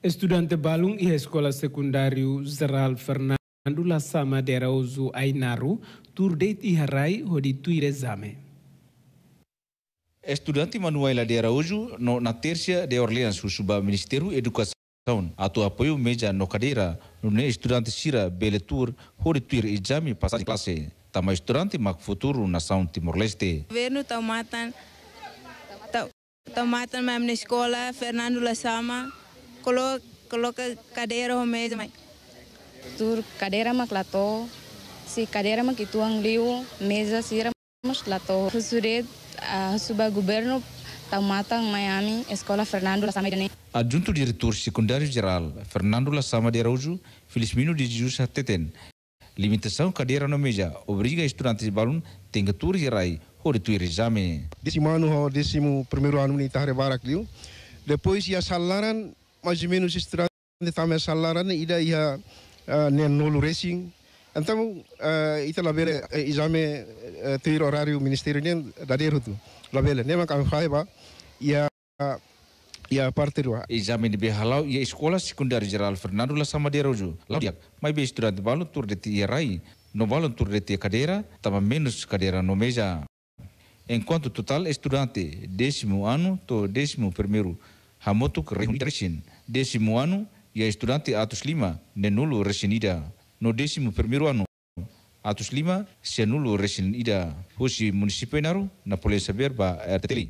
Estudante balung e sekolah secundário Zeral Fernando la sama dera ozu ainaru turdeit i harai hodi tuire zame. Estudante Manuela de Araújo no, na terça de Orleans, o Subministério Educação atau apoio meja no cadeira no ne estudante sira beletur hori tuir exame passagem classe tama estudante mak futuro na São Timor Leste. tau matan tau matan mesmo na escola Fernando sama. coloca, coloca cadeira ou mesmo. Mãe. Tu cadeira maclató, Se cadeira mas que angliu, mesa cira maclató. mas a suba governo Taumata Miami, Escola Fernando Lassama Adjunto Diretor Secundário-Geral Fernando Lassama de Araújo, Felizmino de Jesus Limitação cadeira na mesa obriga estudantes de balão tenha tur gerai horituir tu exame. Décimo ano, décimo primeiro ano militar de Barak Depois ia salaran majminu sistra ne tame sallara ne ida iha ne nolu racing antamu ita labele e, izame e, tuir horário ministério ne daderu tu labele ne makam khaiba ia ia parte dua izame de behalau ya sekolah sekunder geral Fernando la sama dia Rojo laudiak mai be estudante balu tur de ti rai no balu tur de ti cadeira tava menos cadeira no mesa enquanto total estudante décimo ano to décimo primeiro Hamotuk Rehidrashin décimo ano e a estudante Atos Lima, Nenulo Resinida. No décimo primeiro ano, Atos Lima, Cianulo Resinida. Hoje, município Enaro, na Polícia Berba, RTL.